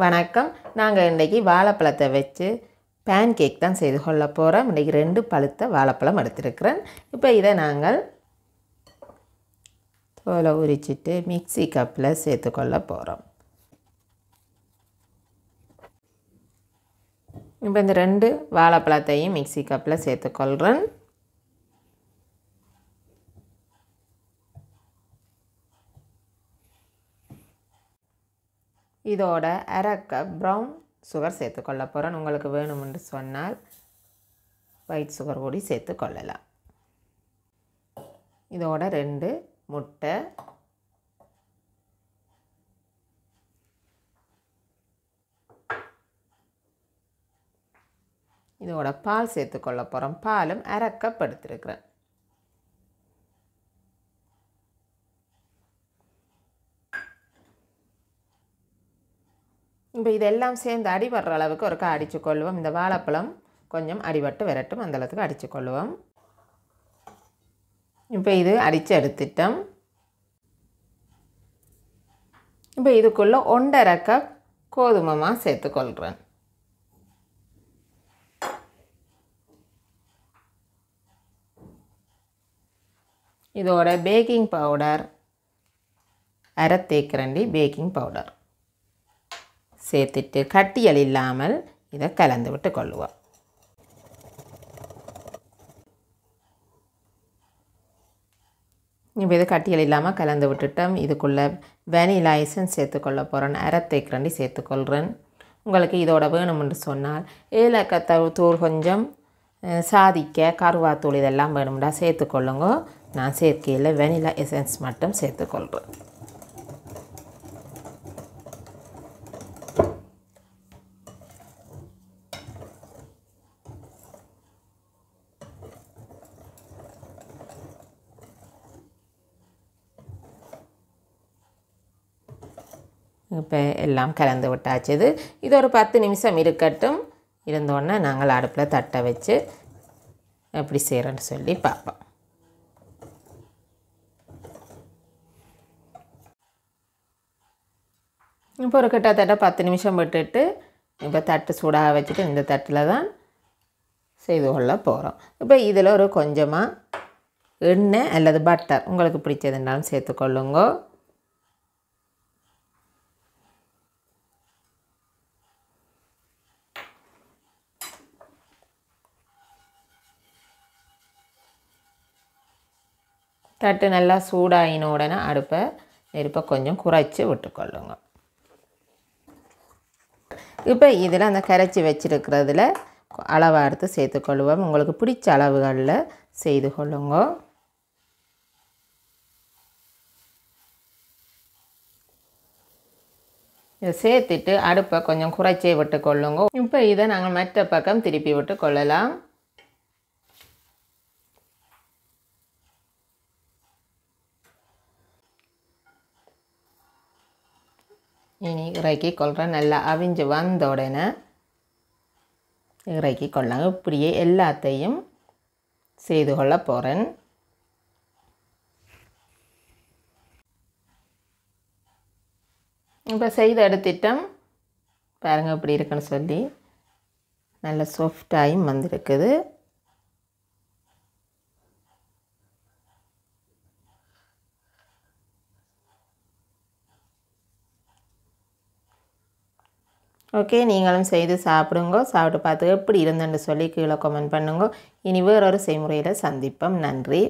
வணக்கம் நாங்கள் இன்றைக்கி வாழைப்பழத்தை வச்சு பேன் கேக் தான் செய்து கொள்ள போகிறோம் இன்றைக்கி ரெண்டு பழுத்த வாழைப்பழம் எடுத்துருக்குறேன் இப்போ இதை நாங்கள் தோலை உரிச்சிட்டு மிக்சி கப்பில் சேர்த்துக்கொள்ள போகிறோம் இப்போ இந்த ரெண்டு வாழைப்பழத்தையும் மிக்சி கப்பில் சேர்த்துக்கொள்கிறேன் இதோட அரை ப்ரௌன் சுகர் சேர்த்துக்கொள்ள போகிறேன் உங்களுக்கு வேணுமென்று சொன்னால் ஒயிட் சுகர் கூடி சேர்த்து கொள்ளலாம் இதோட ரெண்டு முட்டை இதோட பால் சேர்த்துக்கொள்ள போகிறோம் பாலும் அரை இப்போ இதெல்லாம் சேர்ந்து அடிபடுற அளவுக்கு ஒருக்கா அடித்து கொள்வோம் இந்த வாழைப்பழம் கொஞ்சம் அடிபட்டு விரட்டும் அந்த அளவுக்கு அடித்து கொள்வோம் இப்போ இது அடித்து எடுத்துட்டோம் இப்போ இதுக்குள்ளே ஒன்றரை கப் கோதுமமாக சேர்த்துக்கொள்கிறேன் இதோட பேக்கிங் பவுடர் அரை தேக்கரண்டி பேக்கிங் பவுடர் சேர்த்துட்டு கட்டியல் இல்லாமல் இதை கலந்து விட்டு கொள்ளுவோம் இப்போ இது கட்டியல் இல்லாமல் கலந்து விட்டுட்டோம் இதுக்குள்ளே வெனிலா ஐசன் சேர்த்துக்கொள்ள போகிறேன் அரத்தேக்கரண்டி சேர்த்துக்கொள்கிறேன் உங்களுக்கு இதோட வேணுமென்று சொன்னால் ஏலக்காய் தூள் கொஞ்சம் சாதிக்க கருவாத்தூள் இதெல்லாம் வேணும்டா சேர்த்துக்கொள்ளுங்க நான் சேர்க்கையில் வெனிலா எசன்ஸ் மட்டும் சேர்த்துக்கொள்கிறேன் இப்போ எல்லாம் கலந்து விட்டாச்சு இது இது ஒரு பத்து நிமிஷம் இருக்கட்டும் இருந்தோடனே நாங்கள் அடுப்பில் தட்டை வச்சு எப்படி செய்கிறோன்னு சொல்லி பார்ப்போம் இப்போ ஒரு கிட்டத்தட்ட பத்து நிமிஷம் விட்டுட்டு இப்போ தட்டு சூடாக வச்சுட்டு இந்த தட்டில் தான் செய்து கொள்ள போகிறோம் இப்போ இதில் ஒரு கொஞ்சமாக எண்ணெய் அல்லது பட்டர் உங்களுக்கு பிடிச்சதுனாலும் சேர்த்துக்கொள்ளுங்கோ தட்டு நல்லா சூடாயின உடனே அடுப்பை நெருப்பை கொஞ்சம் குறைச்சி விட்டுக்கொள்ளுங்க இப்போ இதில் அந்த கரைச்சி வச்சுருக்கிறதுல அளவாக எடுத்து சேர்த்துக்கொள்வோம் உங்களுக்கு பிடிச்ச அளவுகளில் செய்து கொள்ளுங்க இதை சேர்த்துட்டு அடுப்பை கொஞ்சம் குறைச்சே விட்டு கொள்ளுங்க இப்போ இதை நாங்கள் மற்ற பக்கம் திருப்பி விட்டு கொள்ளலாம் இனி இறக்கி கொள்கிறேன் நல்லா அவிஞ்சு வந்த உடனே இறக்கி கொள்ளாங்க இப்படியே எல்லாத்தையும் செய்து கொள்ள போகிறேன் இப்போ செய்து எடுத்துட்டோம் பாருங்கள் இப்படி இருக்குன்னு சொல்லி நல்ல சாஃப்டாயும் வந்திருக்குது ஓகே நீங்களும் செய்து சாப்பிடுங்க சாப்பிட்டு பார்த்து எப்படி இருந்தேன்னு சொல்லி கீழே கமெண்ட் பண்ணுங்க இனி வேறொரு செய்முறையில் சந்திப்போம் நன்றி